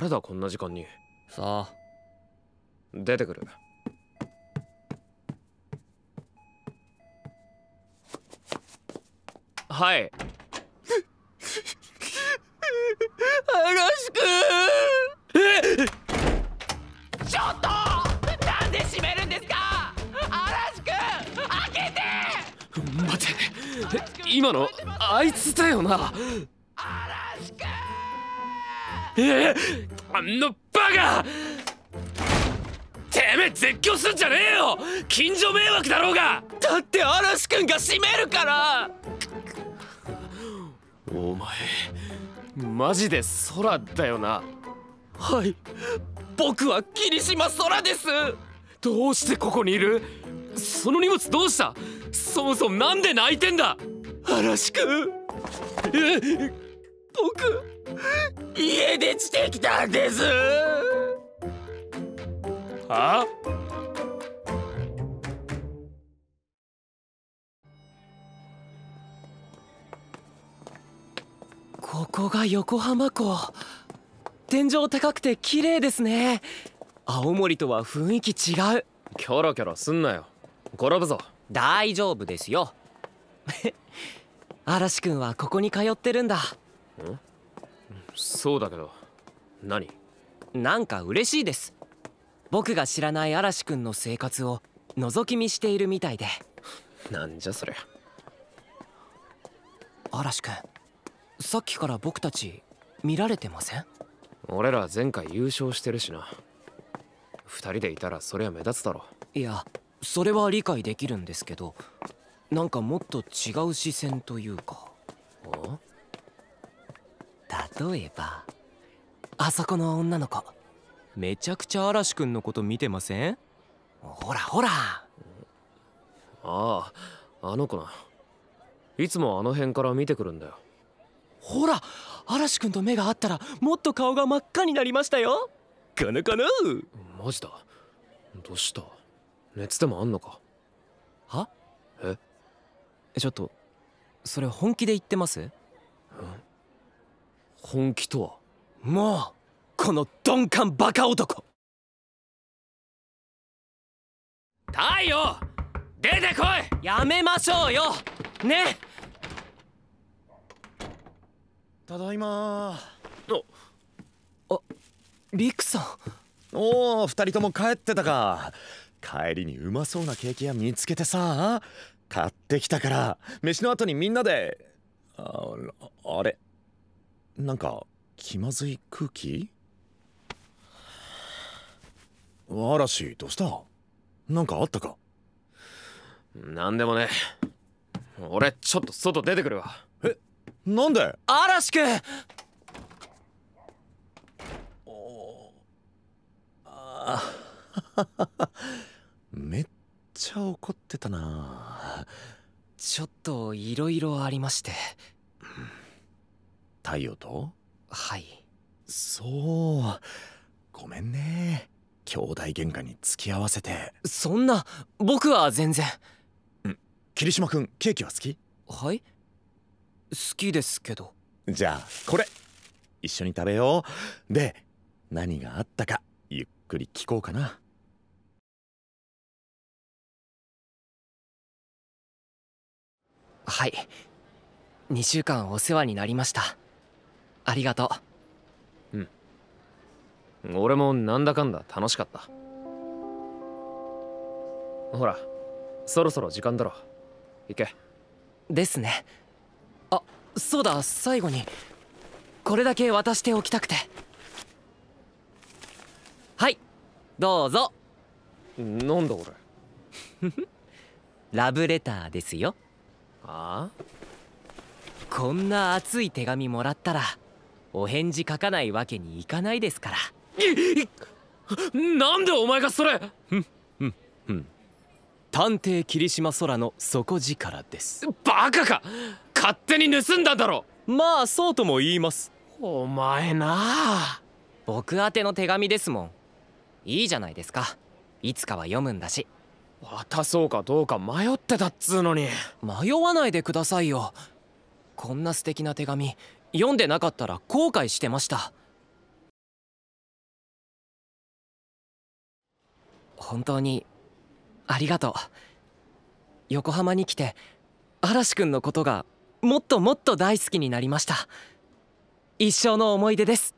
誰だこんな時間にさあ出てくるはい嵐くちょっとなんで閉めるんですか嵐く開けて待て今のあいつだよな嵐くんえー、あのバカてめえ絶叫すんじゃねえよ近所迷惑だろうがだって嵐君が閉めるからお前マジで空だよなはい僕は霧島空ですどうしてここにいるその荷物どうしたそもそもなんで泣いてんだ嵐君僕出でてきたんですはここが横浜港天井高くて綺麗ですね青森とは雰囲気違うキョロキョロすんなよ転ぶぞ大丈夫ですよ 嵐くんはここに通ってるんだんそうだけど何なんか嬉しいです僕が知らない嵐くんの生活を覗き見しているみたいでなんじゃそりゃ嵐くんさっきから僕たち見られてません俺ら前回優勝してるしな2人でいたらそりゃ目立つだろいやそれは理解できるんですけどなんかもっと違う視線というかあ例えばあそこの女の子めちゃくちゃ嵐くんのこと見てませんほらほらあああの子ないつもあの辺から見てくるんだよほら嵐くんと目が合ったらもっと顔が真っ赤になりましたよこのこのマジだどうした熱でもあんのかはえちょっとそれ本気で言ってます、ん本気とはもうこの鈍感バカ男太陽出てこいやめましょうよねただいまああリクさんおお二人とも帰ってたか帰りにうまそうなケーキ屋見つけてさ買ってきたから飯の後にみんなでああれなんか気まずい空気嵐どうしたなんかあったか何でもね俺ちょっと外出てくるわえなんで嵐くんめっちゃ怒ってたなちょっといろいろありまして太陽とはいそうごめんね兄弟喧嘩に付き合わせてそんな僕は全然うん桐島君ケーキは好きはい好きですけどじゃあこれ一緒に食べようで何があったかゆっくり聞こうかなはい2週間お世話になりましたありがとううん俺もなんだかんだ楽しかったほらそろそろ時間だろ行けですねあそうだ最後にこれだけ渡しておきたくてはいどうぞなんだ俺 ラブレターですよああこんな熱い手紙もらったらお返事書かないわけにいかないですからなんでお前がそれ探偵霧島空の底力ですバカか勝手に盗んだだろまあそうとも言いますお前な僕宛ての手紙ですもんいいじゃないですかいつかは読むんだし渡そうかどうか迷ってたっつうのに迷わないでくださいよこんな素敵な手紙読んでなかったら後悔してました本当にありがとう横浜に来て嵐くんのことがもっともっと大好きになりました一生の思い出です